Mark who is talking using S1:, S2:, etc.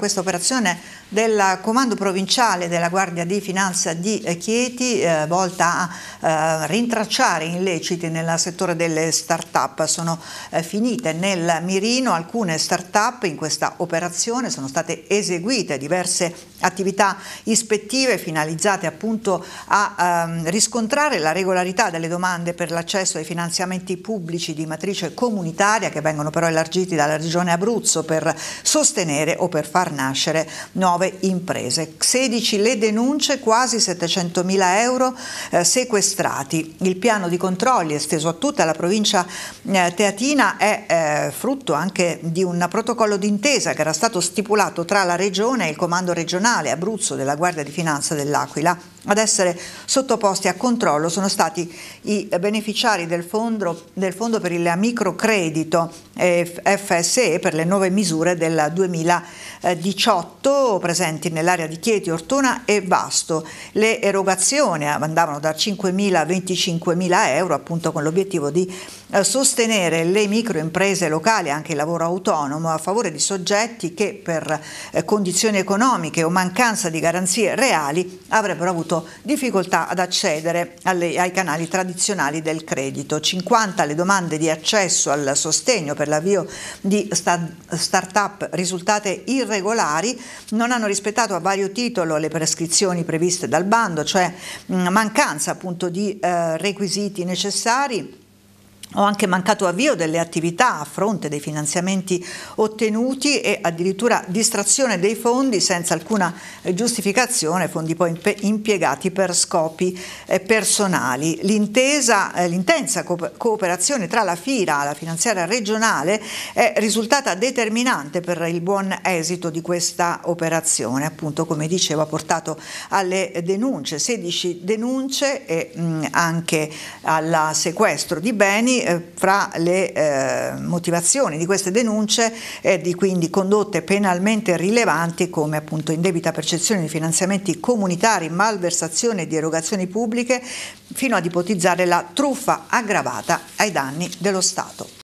S1: questa operazione del Comando Provinciale della Guardia di Finanza di eh, Chieti eh, volta a eh, rintracciare illeciti nel settore delle start-up. Sono eh, finite nel mirino alcune start-up in questa operazione, sono state eseguite diverse attività ispettive finalizzate appunto a ehm, riscontrare la regolarità delle domande per l'accesso ai finanziamenti pubblici di matrice comunitaria che vengono però elargiti dalla Regione Abruzzo per sostenere o per far nascere nuove imprese. 16 le denunce, quasi 700 mila euro eh, sequestrati. Il piano di controlli esteso a tutta la provincia eh, teatina è eh, frutto anche di un protocollo d'intesa che era stato stipulato tra la Regione e il Comando regionale Abruzzo della Guardia di Finanza dell'Aquila. Ad essere sottoposti a controllo sono stati i beneficiari del fondo, del fondo per il microcredito eh, FSE per le nuove misure del 2019. 18 presenti nell'area di Chieti, Ortona e Vasto. Le erogazioni andavano da 5.000 a 25.000 euro appunto con l'obiettivo di eh, sostenere le microimprese locali, anche il lavoro autonomo, a favore di soggetti che per eh, condizioni economiche o mancanza di garanzie reali avrebbero avuto difficoltà ad accedere alle, ai canali tradizionali del credito. 50 le domande di accesso al sostegno per l'avvio di start-up risultate irregolari, non hanno rispettato a vario titolo le prescrizioni previste dal bando, cioè mm, mancanza appunto di eh, requisiti necessari o anche mancato avvio delle attività a fronte dei finanziamenti ottenuti e addirittura distrazione dei fondi senza alcuna giustificazione, fondi poi impiegati per scopi eh, personali. Eh, l'intensa cooperazione tra la FIRA e la finanziaria regionale è risultata determinante per il buon esito di questa operazione, appunto come dicevo ha portato alle denunce, 16 denunce e mm, anche al sequestro di beni eh, fra le eh, motivazioni di queste denunce e di quindi condotte penalmente rilevanti come appunto indebita percezione di finanziamenti comunitari, malversazione di erogazioni pubbliche, fino ad ipotizzare la truffa aggravata ai danni dello Stato.